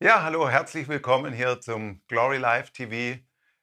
Ja, hallo, herzlich willkommen hier zum Glory Live TV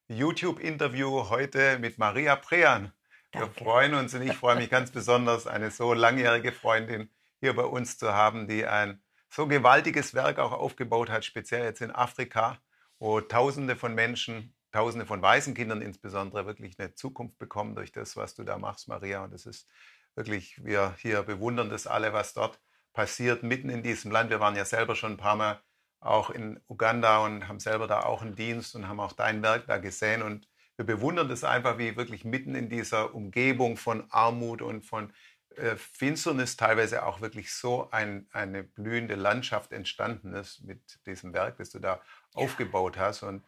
YouTube-Interview heute mit Maria Prean. Wir freuen uns und ich freue mich ganz besonders, eine so langjährige Freundin hier bei uns zu haben, die ein so gewaltiges Werk auch aufgebaut hat, speziell jetzt in Afrika, wo Tausende von Menschen, Tausende von weißen Kindern insbesondere wirklich eine Zukunft bekommen durch das, was du da machst, Maria. Und das ist wirklich, wir hier bewundern das alle, was dort passiert, mitten in diesem Land. Wir waren ja selber schon ein paar Mal auch in Uganda und haben selber da auch einen Dienst und haben auch dein Werk da gesehen. Und wir bewundern das einfach, wie wirklich mitten in dieser Umgebung von Armut und von äh, Finsternis teilweise auch wirklich so ein, eine blühende Landschaft entstanden ist mit diesem Werk, das du da aufgebaut hast. Und,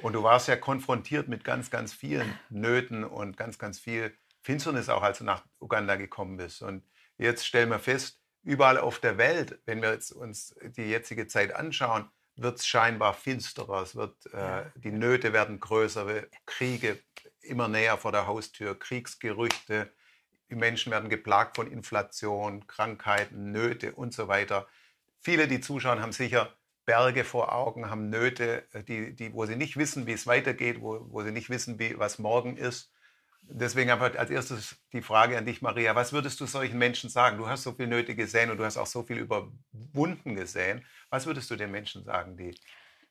und du warst ja konfrontiert mit ganz, ganz vielen Nöten und ganz, ganz viel Finsternis auch, als du nach Uganda gekommen bist. Und jetzt stellen wir fest, überall auf der Welt, wenn wir jetzt uns die jetzige Zeit anschauen, wird es scheinbar finsterer, es wird, äh, die Nöte werden größer, Kriege immer näher vor der Haustür, Kriegsgerüchte, die Menschen werden geplagt von Inflation, Krankheiten, Nöte und so weiter. Viele, die zuschauen, haben sicher Berge vor Augen, haben Nöte, äh, die, die, wo sie nicht wissen, wie es weitergeht, wo, wo sie nicht wissen, wie, was morgen ist. Deswegen einfach als erstes die Frage an dich, Maria. Was würdest du solchen Menschen sagen? Du hast so viel Nöte gesehen und du hast auch so viel überwunden gesehen. Was würdest du den Menschen sagen, die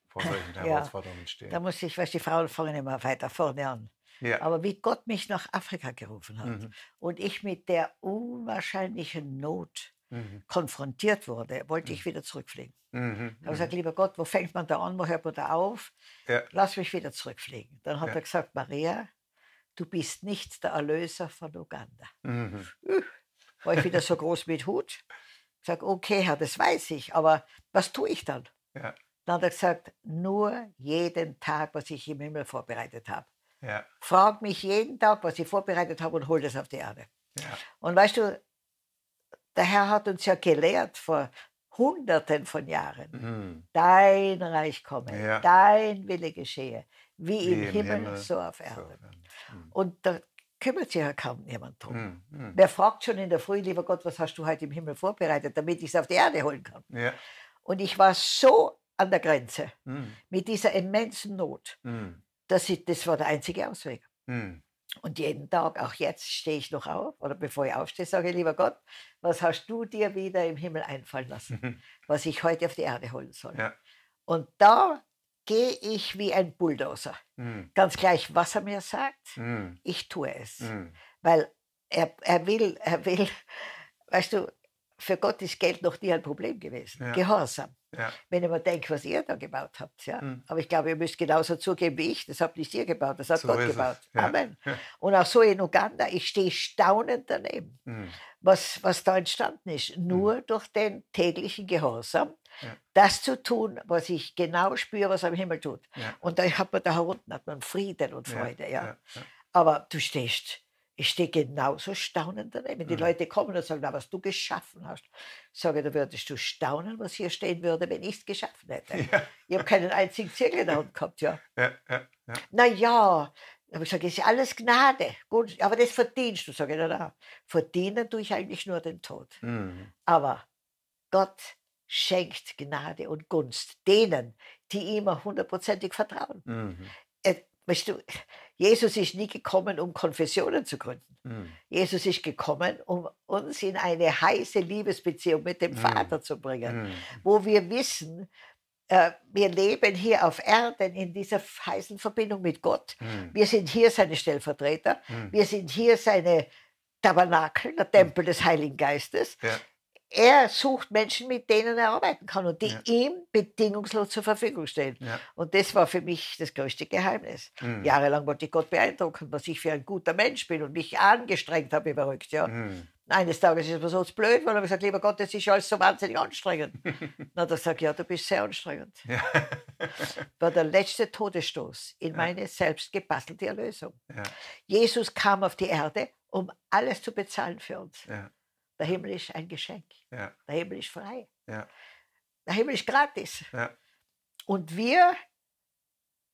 vor solchen Herausforderungen ja, stehen? Da muss ich, weißt die Frauen fangen immer weiter vorne an. Ja. Aber wie Gott mich nach Afrika gerufen hat mhm. und ich mit der unwahrscheinlichen Not mhm. konfrontiert wurde, wollte mhm. ich wieder zurückfliegen. Mhm. Da habe mhm. gesagt, lieber Gott, wo fängt man da an, wo hört man da auf? Ja. Lass mich wieder zurückfliegen. Dann hat ja. er gesagt, Maria, du bist nicht der Erlöser von Uganda. Mhm. War ich wieder so groß mit Hut? Ich sage, okay, Herr, das weiß ich, aber was tue ich dann? Ja. Dann hat er gesagt, nur jeden Tag, was ich im Himmel vorbereitet habe. Ja. Frag mich jeden Tag, was ich vorbereitet habe und hol das auf die Erde. Ja. Und weißt du, der Herr hat uns ja gelehrt vor Hunderten von Jahren, mhm. dein Reich komme, ja. dein Wille geschehe wie, wie im, im Himmel, Himmel, so auf Erden. So, hm. Und da kümmert sich ja kaum jemand drum. Mm, mm. Wer fragt schon in der Früh, lieber Gott, was hast du heute im Himmel vorbereitet, damit ich es auf die Erde holen kann? Ja. Und ich war so an der Grenze mm. mit dieser immensen Not, dass ich, das war der einzige Ausweg. Und jeden Tag, auch jetzt, stehe ich noch auf oder bevor ich aufstehe, sage ich, lieber Gott, was hast du dir wieder im Himmel einfallen lassen, was ich heute auf die Erde holen soll? Ja. Und da gehe ich wie ein Bulldozer. Mhm. Ganz gleich, was er mir sagt, mhm. ich tue es. Mhm. Weil er, er will, er will, weißt du, für Gott ist Geld noch nie ein Problem gewesen. Ja. Gehorsam. Ja. Wenn ich mir denke, was ihr da gebaut habt. Ja? Mhm. Aber ich glaube, ihr müsst genauso zugeben wie ich. Das habt nicht ihr gebaut, das hat so Gott gebaut. Ja. Amen. Und auch so in Uganda, ich stehe staunend daneben, mhm. was, was da entstanden ist. Hm. Nur mhm. durch den täglichen Gehorsam ja. das zu tun, was ich genau spüre, was am Himmel tut. Ja. Und da hat man da unten hat man Frieden und Freude. Ja. Aber du stehst, ich stehe genauso staunend daneben. Wenn die mhm. Leute kommen und sagen, na, was du geschaffen hast, sage ich, da würdest du staunen, was hier stehen würde, wenn ich es geschaffen hätte. Ich habe keinen einzigen Zirkel in der Hand gehabt, ja. ja, ja, ja. Na ja, aber ich sage, es ist alles Gnade. Gut, aber das verdienst du. Sage ich, na, na, verdienen tue ich eigentlich nur den Tod. Mhm. Aber Gott schenkt Gnade und Gunst denen, die ihm hundertprozentig vertrauen. Mhm. Er, äh, weißt du, Jesus ist nie gekommen, um Konfessionen zu gründen. Mhm. Jesus ist gekommen, um uns in eine heiße Liebesbeziehung mit dem mhm. Vater zu bringen, mhm. wo wir wissen, äh, wir leben hier auf Erden in dieser heißen Verbindung mit Gott. Mhm. Wir sind hier seine Stellvertreter. Mhm. Wir sind hier seine Tabernakel, der Tempel des Heiligen Geistes. Ja er sucht Menschen, mit denen er arbeiten kann und die ja. ihm bedingungslos zur Verfügung stehen. Ja. Und das war für mich das größte Geheimnis. Mhm. Jahrelang wollte ich Gott beeindrucken, was ich für ein guter Mensch bin und mich angestrengt habe, überrückt. Ja. Mhm. Eines Tages ist mir so blöd, weil ich habe gesagt lieber Gott, das ist alles so wahnsinnig anstrengend. Na, da sage ich, ja, du bist sehr anstrengend. Ja. War der letzte Todesstoß in meine selbst gebastelte Erlösung. Jesus kam auf die Erde, um alles zu bezahlen für uns. Ja. Der Himmel ist ein Geschenk. Ja. Der Himmel ist frei. Ja. Der Himmel ist gratis. Ja. Und wir,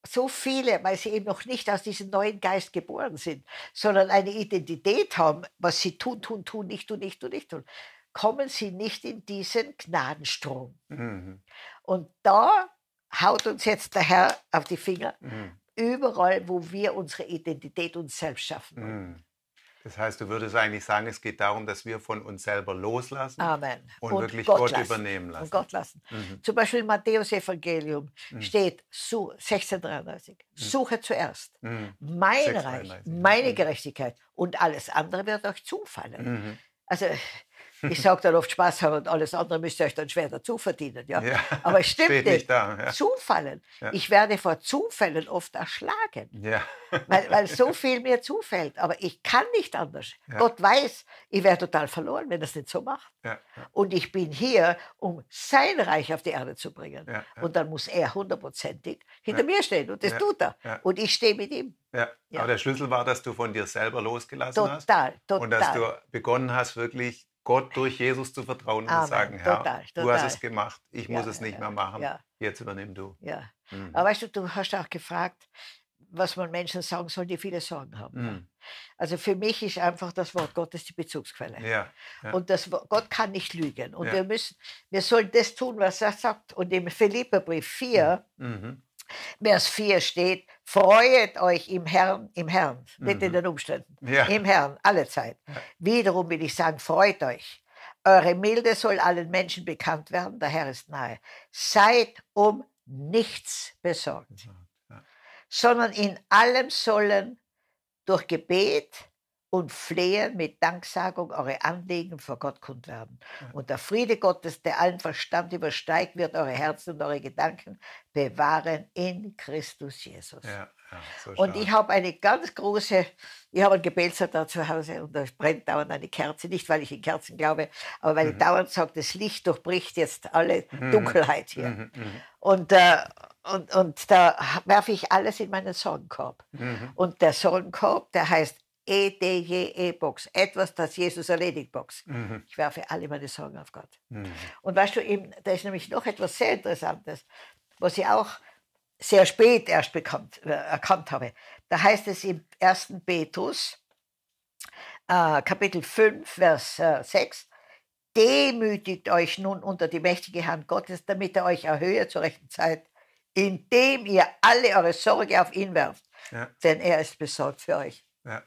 so viele, weil sie eben noch nicht aus diesem neuen Geist geboren sind, sondern eine Identität haben, was sie tun, tun, tun, nicht tun, nicht tun, nicht tun, kommen sie nicht in diesen Gnadenstrom. Mhm. Und da haut uns jetzt der Herr auf die Finger, mhm. überall, wo wir unsere Identität uns selbst schaffen. Mhm. Das heißt, du würdest eigentlich sagen, es geht darum, dass wir von uns selber loslassen Amen. Und, und wirklich Gott, Gott lassen. übernehmen lassen. Und Gott lassen. Mhm. Zum Beispiel im Matthäus-Evangelium mhm. steht 1633, mhm. suche zuerst mhm. mein Reich, meine mhm. Gerechtigkeit und alles andere wird euch zufallen. Mhm. Also ich sage dann oft Spaß haben und alles andere müsst ihr euch dann schwer dazu verdienen. Ja? ja Aber es stimmt nicht. nicht da, ja. Zufällen. Ja. Ich werde vor Zufällen oft erschlagen, weil, weil, so viel mir zufällt. Aber ich kann nicht anders. Gott weiß, ich wäre total verloren, wenn das nicht so macht. Und ich bin hier, um sein Reich auf die Erde zu bringen. Und dann muss er hundertprozentig hinter mir stehen. Und das tut er. Und ich stehe mit ihm. Ja. ja. aber der Schlüssel war, dass du von dir selber losgelassen total, hast. Total, total. Und dass du begonnen hast, wirklich Gott durch Jesus zu vertrauen Amen. und sagen, Herr, total, total. du hast es gemacht, ich muss ja, es nicht ja, mehr machen, ja. jetzt übernimm du. Ja. Mhm. Aber weißt du, du hast auch gefragt, was man Menschen sagen soll, die viele Sorgen haben. Mhm. Also für mich ist einfach das Wort Gottes die Bezugsquelle. Und das Gott kann nicht lügen. Und wir müssen, wir sollen das tun, was er sagt. Und im Philipperbrief 4, mhm. mhm. Vers 4 steht, Freuet euch im Herrn, im Herrn, nicht mhm. in den Umständen, ja. im Herrn, alle Zeit. Wiederum will ich sagen, freut euch. Eure Milde soll allen Menschen bekannt werden, der Herr ist nahe. Seid um nichts besorgt, ja. sondern in allem sollen durch Gebet, und flehe mit Danksagung eure Anliegen vor Gott kund werden. Und der Friede Gottes, der allen Verstand übersteigt, wird eure Herzen und eure Gedanken bewahren in Christus Jesus. Ja, ja, so und ich habe eine ganz große, ich habe ein einen da zu Hause und da brennt dauernd eine Kerze, nicht weil ich in Kerzen glaube, aber weil mhm. ich dauernd sage, das Licht durchbricht jetzt alle mhm. Dunkelheit hier. Mhm, mhm, und äh, und, und da werfe ich alles in meinen Sorgenkorb. Mhm. Und der Sorgenkorb, der heißt EDJE-Box, etwas, das Jesus erledigt, Box. Mhm. Ich werfe alle meine Sorgen auf Gott. Mhm. Und weißt du, eben, da ist nämlich noch etwas sehr Interessantes, was ich auch sehr spät erst bekannt, äh, erkannt habe. Da heißt es im 1. Petrus, äh, Kapitel 5, Vers äh, 6, Demütigt euch nun unter die mächtige Hand Gottes, damit er euch erhöhe zur rechten Zeit, indem ihr alle eure Sorge auf ihn werft, ja. denn er ist besorgt für euch. Ja.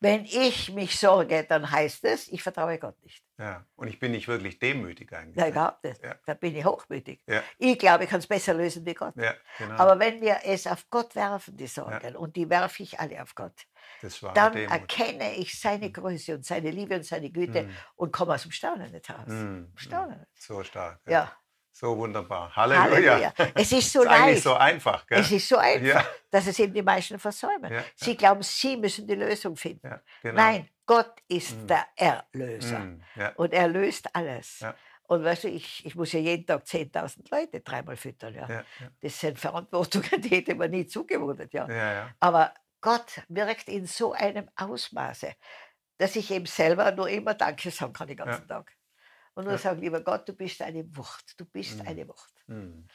Wenn ich mich sorge, dann heißt es, ich vertraue Gott nicht. Ja, und ich bin nicht wirklich demütig eigentlich. Nein, überhaupt nicht. Ja. Da bin ich hochmütig. Ja. Ich glaube, ich kann es besser lösen wie Gott. Ja, genau. Aber wenn wir es auf Gott werfen, die Sorgen, und die werfe ich alle auf Gott, dann Demut. erkenne ich seine mhm. Größe und seine Liebe und seine Güte mm. und komme aus dem Staunen nicht raus. Mm. Staunen. Mhm. So stark. Ja. So wunderbar. Halleluja. Halleluja. Es ist so es ist so einfach. Gell? Es ist so einfach, ja. dass es eben die meisten versäumen. Ja. Sie glauben, sie müssen die Lösung finden. Ja, genau. Nein, Gott ist mm. der Erlöser. Mm. Und er löst alles. Und weißt du, ich, ich muss ja jeden Tag 10.000 Leute dreimal füttern. Ja. Das sind Verantwortungen, die hätte man nie zugewundert. Ja. Aber Gott wirkt in so einem Ausmaße, dass ich eben selber nur immer Danke sagen kann den ganzen Tag und nur ja. sagen, lieber Gott, du bist eine Wucht, du bist mhm. eine Wucht. Mhm.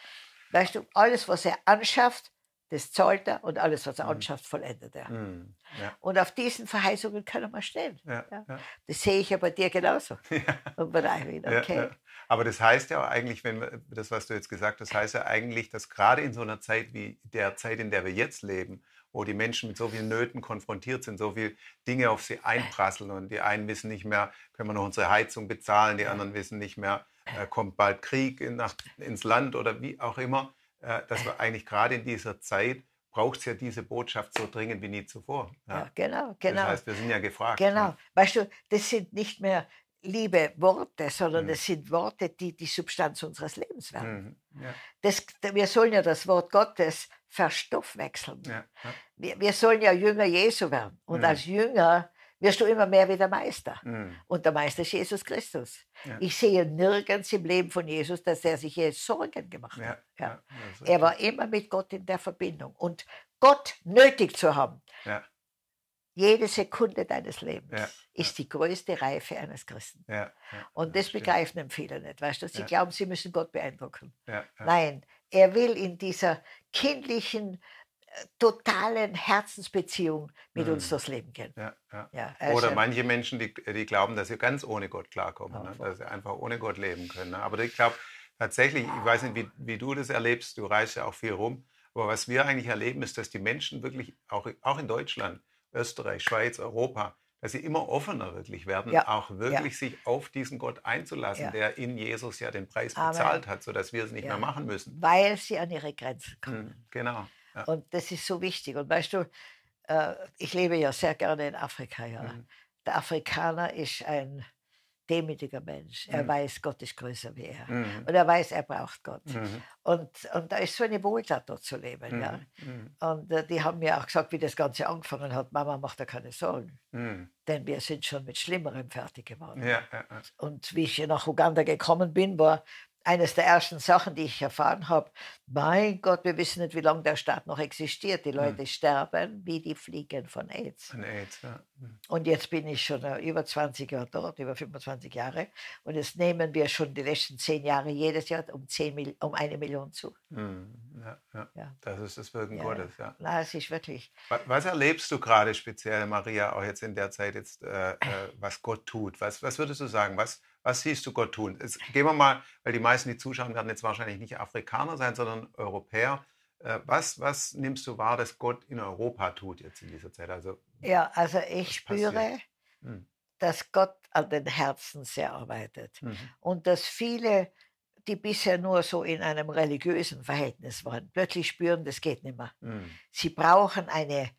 Weißt du, alles, was er anschafft, das zahlt er und alles, was er mhm. anschafft, vollendet er. Mhm. Ja. Und auf diesen Verheißungen können wir stehen. Ja, das sehe ich ja bei dir genauso. Und bei David, okay. Aber das heißt ja eigentlich, wenn das, was du jetzt gesagt hast, heißt ja eigentlich, dass gerade in so einer Zeit wie der Zeit, in der wir jetzt leben, wo die Menschen mit so vielen Nöten konfrontiert sind, so viele Dinge auf sie einprasseln und die einen wissen nicht mehr, können wir noch unsere Heizung bezahlen, die anderen wissen nicht mehr, äh, kommt bald Krieg in, nach, ins Land oder wie auch immer, äh, dass wir eigentlich gerade in dieser Zeit braucht es ja diese Botschaft so dringend wie nie zuvor. Ja. ja, genau, genau. Das heißt, wir sind ja gefragt. Genau. Ne? Weißt du, das sind nicht mehr liebe Worte, sondern mhm. es sind Worte, die die Substanz unseres Lebens werden. Mhm. Ja. Das, wir sollen ja das Wort Gottes verstoffwechseln. Ja. Ja. Wir, wir, sollen ja Jünger Jesu werden. Und mhm. als Jünger wirst du immer mehr wie der Meister. Mhm. Und der Meister ist Jesus Christus. Ich sehe nirgends im Leben von Jesus, dass er sich je Sorgen gemacht hat. Er war immer mit Gott in der Verbindung. Und Gott nötig zu haben, jede Sekunde deines Lebens ja, ist die größte Reife eines Christen. Ja, ja, und das, das begreifen stimmt. viele nicht. Weißt du, sie glauben, sie müssen Gott beeindrucken. Nein, er will in dieser kindlichen, äh, totalen Herzensbeziehung mit mhm. uns das Leben gehen. Also Oder manche Menschen, die, die, glauben, dass sie ganz ohne Gott klarkommen, ne? dass sie einfach ohne Gott leben können. Ne? Aber ich glaube tatsächlich, ich weiß nicht, wie, wie du das erlebst, du reist ja auch viel rum, aber was wir eigentlich erleben, ist, dass die Menschen wirklich, auch, auch in Deutschland, Österreich, Schweiz, Europa, dass sie immer offener wirklich werden, ja. auch wirklich ja. sich auf diesen Gott einzulassen, ja. der in Jesus ja den Preis Amen. bezahlt hat, sodass wir es nicht mehr machen müssen. Weil sie an ihre Grenzen kommen. Mhm, genau. Und das ist so wichtig. Und weißt du, äh, ich lebe ja sehr gerne in Afrika. Ja. Mhm. Der Afrikaner ist ein demütiger Mensch. Er mhm. weiß, Gott ist größer wie er. Mhm. Und er weiß, er braucht Gott. Mhm. Und, und da ist so eine Wohltat dort zu leben. Ja? Mhm. Mhm. Und äh, die haben mir auch gesagt, wie das Ganze angefangen hat, Mama, macht da keine Sorgen. Mhm. Denn wir sind schon mit Schlimmerem fertig geworden. Ja, ja, ja. Und wie ich nach Uganda gekommen bin, war eines der ersten Sachen, die ich erfahren habe, mein Gott, wir wissen nicht, wie lange der Staat noch existiert. Die hm. Leute mhm. sterben, wie die fliegen von AIDS. Von AIDS, ja. Mhm. Und jetzt bin ich schon äh, über 20 Jahre dort, über 25 Jahre. Und jetzt nehmen wir schon die letzten zehn Jahre jedes Jahr um, 10, um eine Million zu. Mhm. Ja, ja. ja, Das ist das Wirken ja. Gottes, ja. Na, es ist wirklich. Was erlebst du gerade speziell, Maria, auch jetzt in der Zeit, jetzt, äh, äh, was Gott tut? Was, was würdest du sagen? Was, was siehst du Gott tun? Jetzt gehen wir mal, weil die meisten, die zuschauen, werden jetzt wahrscheinlich nicht Afrikaner sein, sondern Europäer. Äh, was, was nimmst du wahr, dass Gott in Europa tut jetzt in dieser Zeit? Also, ja, also ich spüre, hm. dass Gott an den Herzen sehr arbeitet mhm. und dass viele die bisher nur so in einem religiösen Verhältnis waren, plötzlich spüren, das geht nicht mehr. Mhm. Sie brauchen eine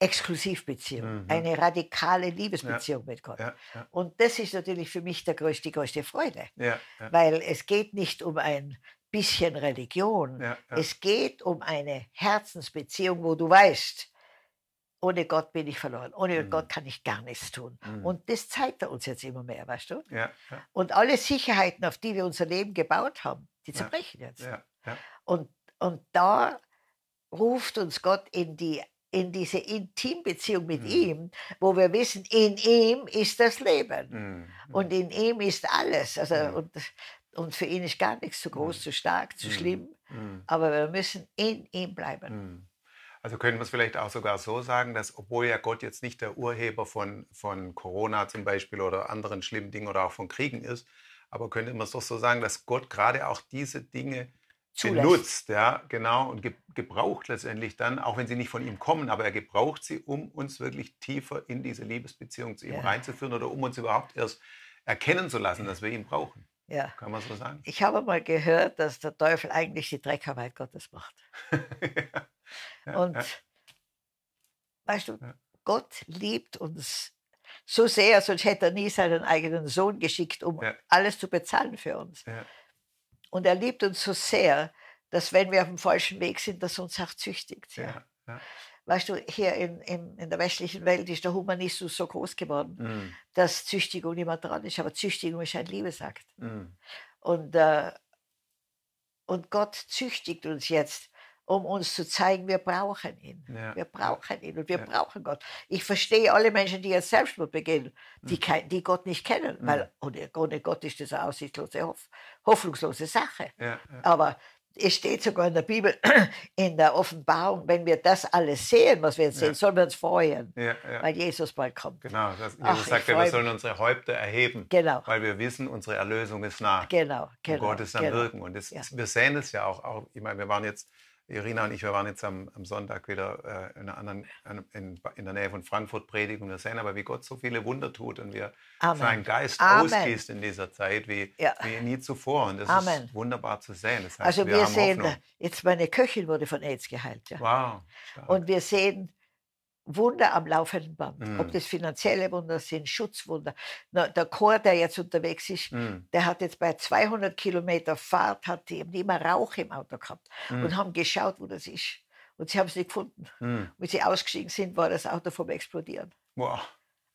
Exklusivbeziehung, mhm. eine radikale Liebesbeziehung ja. mit Gott. Ja, ja. Und das ist natürlich für mich der größte, die größte Freude, weil es geht nicht um ein bisschen Religion, es geht um eine Herzensbeziehung, wo du weißt, ohne Gott bin ich verloren, ohne mhm. Gott kann ich gar nichts tun. Mhm. Und das zeigt er uns jetzt immer mehr, weißt du? Und alle Sicherheiten, auf die wir unser Leben gebaut haben, die zerbrechen jetzt. Und, und da ruft uns Gott in die in diese Intimbeziehung mit mhm. ihm, wo wir wissen, in ihm ist das Leben mhm. und in ihm ist alles. Also, mhm. und, und für ihn ist gar nichts zu groß, mhm. zu stark, zu mhm. schlimm, mhm. aber wir müssen in ihm bleiben. Also können wir es vielleicht auch sogar so sagen, dass obwohl ja Gott jetzt nicht der Urheber von, von Corona zum Beispiel oder anderen schlimmen Dingen oder auch von Kriegen ist, aber könnte man es doch so sagen, dass Gott gerade auch diese Dinge benutzt, ja, genau, und gebraucht letztendlich dann, auch wenn sie nicht von ihm kommen, aber er gebraucht sie, um uns wirklich tiefer in diese Liebesbeziehung zu ihm ja. reinzuführen oder um uns überhaupt erst erkennen zu lassen, dass wir ihn brauchen. Ja. Kann man so sagen? Ich habe mal gehört, dass der Teufel eigentlich die Dreckarbeit Gottes macht. ja. Ja, und weißt du, Gott liebt uns so sehr, sonst hätte er nie seinen eigenen Sohn geschickt, um alles zu bezahlen für uns. Ja. Und er liebt uns so sehr, dass wenn wir auf dem falschen Weg sind, dass uns auch züchtigt. Ja. ja, ja. Weißt du, hier in, in, in, der westlichen Welt ist der Humanismus so groß geworden, mhm. dass Züchtigung nicht dran ist, aber Züchtigung ist ein Liebesakt. Mhm. Und, äh, und Gott züchtigt uns jetzt um uns zu zeigen, wir brauchen ihn. Ja. Wir brauchen ihn und wir ja. brauchen Gott. Ich verstehe alle Menschen, die jetzt Selbstmord begehen, die, mhm. kein, die Gott nicht kennen, mhm. weil ohne, ohne, Gott ist das eine aussichtslose, hoff, hoffnungslose Sache. Ja, Aber es steht sogar in der Bibel, in der Offenbarung, wenn wir das alles sehen, was wir jetzt sehen, sollen wir uns freuen, weil Jesus bald kommt. Genau, das, Jesus Ach, sagt ja, wir sollen unsere Häupter erheben, genau. weil wir wissen, unsere Erlösung ist nah. Genau, genau. Und Gott genau, ist am genau. Wirken. Und das, wir sehen es ja auch, auch, ich meine, wir waren jetzt Irina und ich, wir waren jetzt am, am Sonntag wieder äh, in, anderen, in, in, der Nähe von Frankfurt predigen und wir sehen aber, wie Gott so viele Wunder tut und wir Amen. seinen Geist Amen. ausgießt in dieser Zeit wie, ja. wie nie zuvor. Und das Amen. ist wunderbar zu sehen. Das heißt, also wir, wir sehen, Hoffnung. jetzt meine Köchin wurde von AIDS geheilt. Ja. Wow. Stark. Und wir sehen, Wunder am laufenden Band. Mhm. Ob mm. das finanzielle Wunder sind, Schutzwunder. Na, der Chor, der jetzt unterwegs ist, mhm. der hat jetzt bei 200 Kilometer Fahrt, hat die eben immer Rauch im Auto gehabt mhm. und haben geschaut, wo das ist. Und sie haben es nicht gefunden. Mhm. Und sie ausgestiegen sind, war das Auto vom Explodieren. Wow.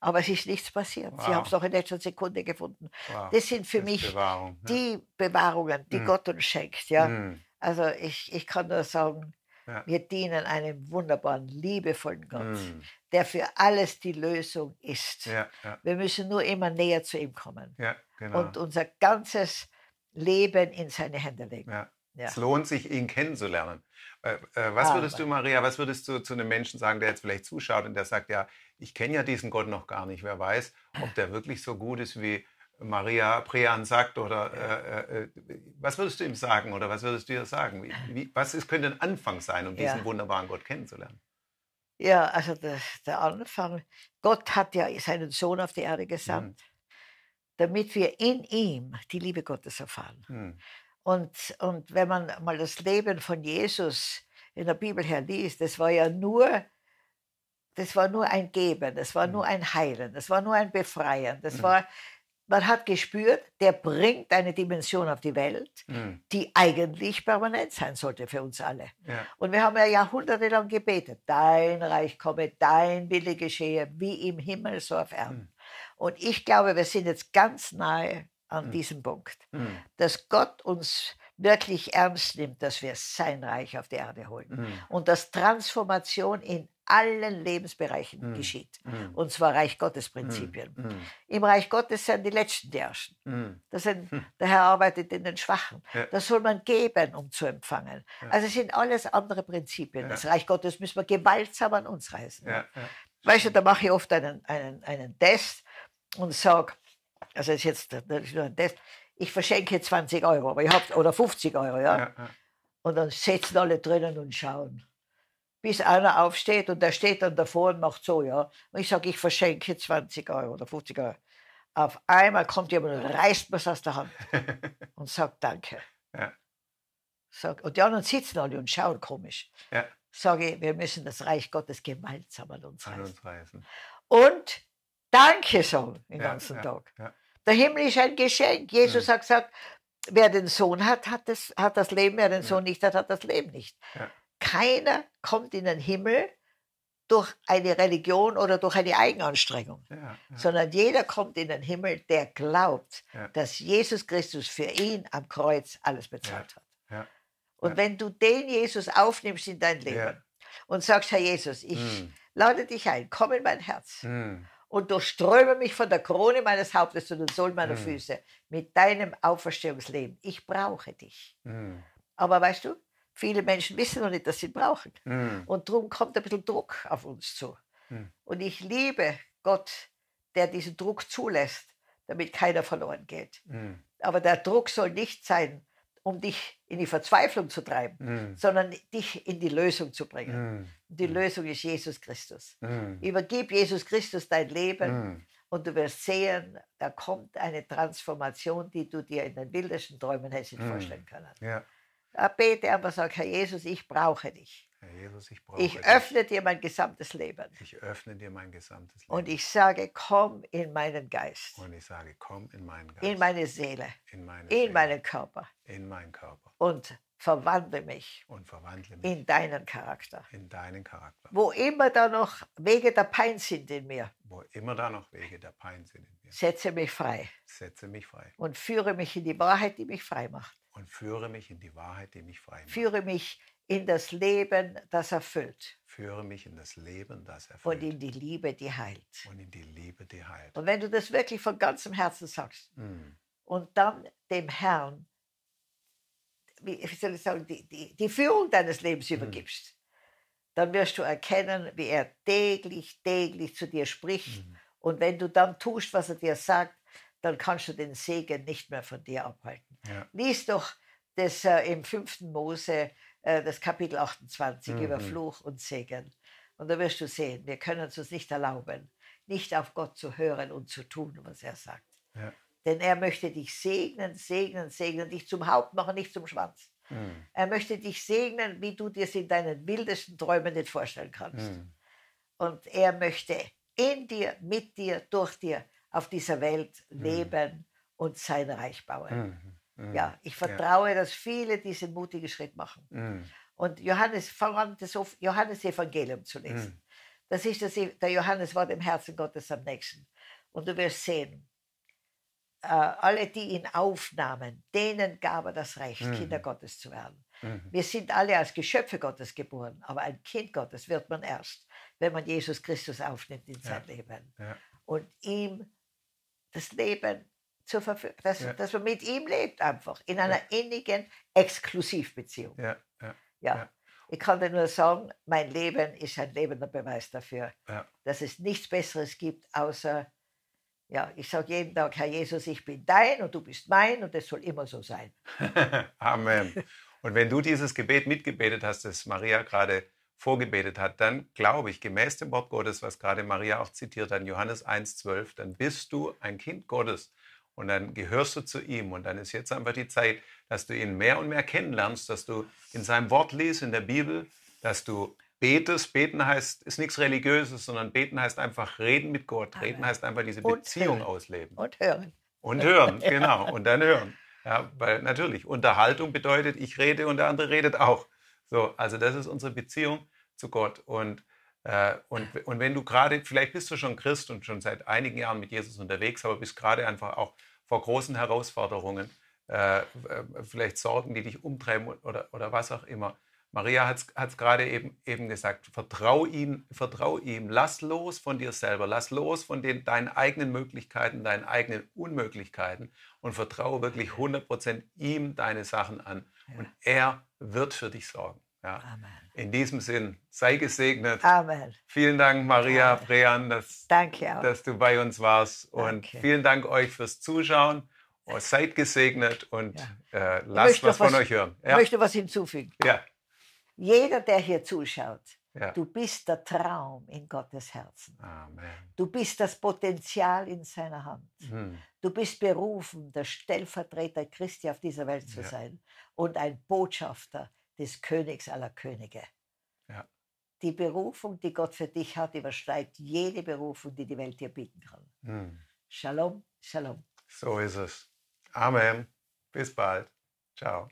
Aber es ist nichts passiert. Wow. Sie haben es noch in letzter Sekunde gefunden. Wow. Das sind für das mich Bewahrung, ne? die Bewahrungen, die mm. Gott uns schenkt. Ja? Mm. Also ich, ich kann nur sagen, ja. Wir dienen einem wunderbaren, liebevollen Gott, mm. der für alles die Lösung ist. Ja, ja. Wir müssen nur immer näher zu ihm kommen genau. und unser ganzes Leben in seine Hände legen. Es lohnt sich, ihn kennenzulernen. Äh, äh, was ah, würdest du, Maria, was würdest du zu einem Menschen sagen, der jetzt vielleicht zuschaut und der sagt, ja, ich kenne ja diesen Gott noch gar nicht, wer weiß, ob der wirklich so gut ist, wie, Maria Prean sagt oder äh, äh, was würdest du ihm sagen oder was würdest du ihr sagen? Wie, was ist, könnte ein Anfang sein, um ja. diesen wunderbaren Gott kennenzulernen? Ja, also der, der, Anfang. Gott hat ja seinen Sohn auf die Erde gesandt, mhm. damit wir in ihm die Liebe Gottes erfahren. Mhm. Und, und wenn man mal das Leben von Jesus in der Bibel her liest, das war ja nur das war nur ein Geben, das war nur hm. ein Heilen, das war nur ein Befreien, das hm. war man hat gespürt, der bringt eine Dimension auf die Welt, mhm. die eigentlich permanent sein sollte für uns alle. Ja. Und wir haben ja jahrhundertelang gebetet, dein Reich komme, dein Wille geschehe, wie im Himmel, so auf Erden. Mhm. Und ich glaube, wir sind jetzt ganz nahe an mhm. diesem Punkt, mhm. dass Gott uns wirklich ernst nimmt, dass wir sein Reich auf die Erde holen mhm. und dass Transformation in allen Lebensbereichen mm. geschieht. Mm. Und zwar Reich Gottes hm. Prinzipien. Mm. Im Reich Gottes sind die Letzten die Ersten. Das sind, der Herr arbeitet in den Schwachen. Ja. Das soll man geben, um zu empfangen. Ja. Also sind alles andere Prinzipien. Ja. Das Reich Gottes müssen wir gewaltsam an uns reißen. Weißt du, da mache ich oft einen, einen, einen Test und sage, also ist jetzt natürlich nur ein Test, ich verschenke 20 Euro aber ich hab, oder 50 Euro. Ja? Und dann sitzen alle drinnen und schauen bis einer aufsteht und der steht dann davor und macht so, ja. Und ich sage, ich verschenke 20 Euro oder 50 Euro. Auf einmal kommt jemand und reißt mir aus der Hand und sagt Danke. Ja. Sag, und die anderen sitzen alle und schauen komisch. Ja. Sage ich, wir müssen das Reich Gottes gemeinsam an uns, an reißen. uns reißen. Und Danke sagen den ja, ganzen Tag. Der Himmel ist ein Geschenk. Jesus hat gesagt, wer den Sohn hat, hat das, hat das Leben, wer den Sohn nicht hat, hat das Leben nicht. Ja. Keiner kommt in den Himmel durch eine Religion oder durch eine Eigenanstrengung, ja, ja. sondern jeder kommt in den Himmel, der glaubt, ja. dass Jesus Christus für ihn am Kreuz alles bezahlt hat. Und wenn du den Jesus aufnimmst in dein Leben und sagst, Herr Jesus, ich mm. lade dich ein, komm in mein Herz mm. und durchströme mich von der Krone meines Hauptes und den Sohl meiner mm. Füße mit deinem Auferstehungsleben. Ich brauche dich. Mm. Aber weißt du, Viele Menschen wissen noch nicht, dass sie brauchen. Mhm. Und darum kommt ein bisschen Druck auf uns zu. Mhm. Und ich liebe Gott, der diesen Druck zulässt, damit keiner verloren geht. Mhm. Aber der Druck soll nicht sein, um dich in die Verzweiflung zu treiben, mm. sondern dich in die Lösung zu bringen. Mm. Die mm. Lösung ist Jesus Christus. Mm. Übergib Jesus Christus dein Leben mm. und du wirst sehen, da kommt eine Transformation, die du dir in den wildesten Träumen hättest mm. vorstellen können. Ja. Äh, bete einfach, sag, Herr Jesus, ich brauche dich. Jesus, ich, ich öffne dir mein gesamtes Leben. Ich öffne dir mein gesamtes Leben. Und ich sage, komm in meinen Geist. Und ich sage, komm in meinen Geist. In meine Seele. In, meine in meinen Körper. In meinen Körper. Und verwandle mich. Und verwandle mich. In deinen Charakter. In deinen Charakter. Wo immer da noch Wege der Pein sind in mir. Wo immer da noch Wege der Pein sind in mir. Setze mich frei. Setze mich frei. Und führe mich in die Wahrheit, die mich frei macht. Und führe mich in die Wahrheit, die mich frei macht. Führe mich in das Leben, das erfüllt. Führe mich in das Leben, das erfüllt. Und in die Liebe, die heilt. Und in die Liebe, die heilt. Und wenn du das wirklich von ganzem Herzen sagst mm. und dann dem Herrn, wie soll ich sagen, die, die, die Führung deines Lebens hm. übergibst, dann wirst du erkennen, wie er täglich, täglich zu dir spricht. Mm. Und wenn du dann tust, was er dir sagt, dann kannst du den Segen nicht mehr von dir abhalten. Ja. Lies doch das äh, im 5. Mose, äh, das Kapitel 28 mhm. über Fluch und Segen. Und da wirst du sehen, wir können es uns nicht erlauben, nicht auf Gott zu hören und zu tun, was er sagt. Ja. Denn er möchte dich segnen, segnen, segnen, dich zum Haupt machen, nicht zum Schwanz. Mhm. Er möchte dich segnen, wie du dir es in deinen wildesten Träumen nicht vorstellen kannst. Mhm. Und er möchte in dir, mit dir, durch dir auf dieser Welt mhm. leben mhm. und sein Reich bauen. Mhm. mhm. Ja, ich vertraue, ja. dass viele diesen mutigen Schritt machen. Mhm. Und Johannes, vor allem das Johannes Evangelium zu lesen. Das ist das, e-, der Johannes war dem Herzen Gottes am nächsten. Und du wirst sehen, äh, alle, die ihn aufnahmen, denen gab er das Recht, mhm. Kinder Gottes zu werden. Wir sind alle als Geschöpfe Gottes geboren, aber ein Kind Gottes wird man erst, wenn man Jesus Christus aufnimmt in sein ja. Leben ja. und ihm das Leben zur Verfügung, dass, ja. dass, man mit ihm lebt einfach, in einer ja. innigen Exklusivbeziehung. Ja, ja, Ich kann dir nur sagen, mein Leben ist ein lebender Beweis dafür, dass es nichts Besseres gibt, außer, ja, ich sage jeden Tag, Herr Jesus, ich bin dein und du bist mein und es soll immer so sein. Amen. Und wenn du dieses Gebet mitgebetet hast, das Maria gerade vorgebetet hat, dann glaube ich, gemäß dem Wort Gottes, was gerade Maria auch zitiert hat, Johannes 1,12, dann bist du ein Kind Gottes und dann gehörst du zu ihm. Und dann ist jetzt einfach die Zeit, dass du ihn mehr und mehr kennenlernst, dass du in seinem Wort liest, in der Bibel, dass du betest. Beten heißt, ist nichts Religiöses, sondern beten heißt einfach reden mit Gott. Reden heißt einfach diese und Beziehung hören. ausleben. Und hören. Und hören, genau. Und dann hören. Ja, weil natürlich, Unterhaltung bedeutet, ich rede und der andere redet auch. So, also das ist unsere Beziehung zu Gott. Und, äh, und, und wenn du gerade, vielleicht bist du schon Christ und schon seit einigen Jahren mit Jesus unterwegs, aber bist gerade einfach auch vor großen Herausforderungen, äh, äh vielleicht Sorgen, die dich umtreiben oder, oder was auch immer. Maria hat es gerade eben, eben gesagt, vertrau ihm, vertrau ihm, lass los von dir selber, lass los von den, deinen eigenen Möglichkeiten, deinen eigenen Unmöglichkeiten und vertraue wirklich 100% ihm deine Sachen an. Ja. Und er wird für dich sorgen. Ja. Amen. In diesem Sinn, sei gesegnet. Amen. Vielen Dank, Maria Amen. Brean, dass, dass, du bei uns warst. Danke. Und vielen Dank euch fürs Zuschauen. Oh, seid gesegnet und ja. äh, lasst was, was von euch hören. Ich möchte was hinzufügen. Ja. Jeder, der hier zuschaut, du bist der Traum in Gottes Herzen. Amen. Du bist das Potenzial in seiner Hand. Hm. Du bist berufen, der Stellvertreter Christi auf dieser Welt zu sein und ein Botschafter des Königs aller Könige. Ja. Die Berufung, die Gott für dich hat, übersteigt jede Berufung, die die Welt dir bieten kann. Hm. Shalom, Shalom. So ist es. Amen. Bis bald. Ciao.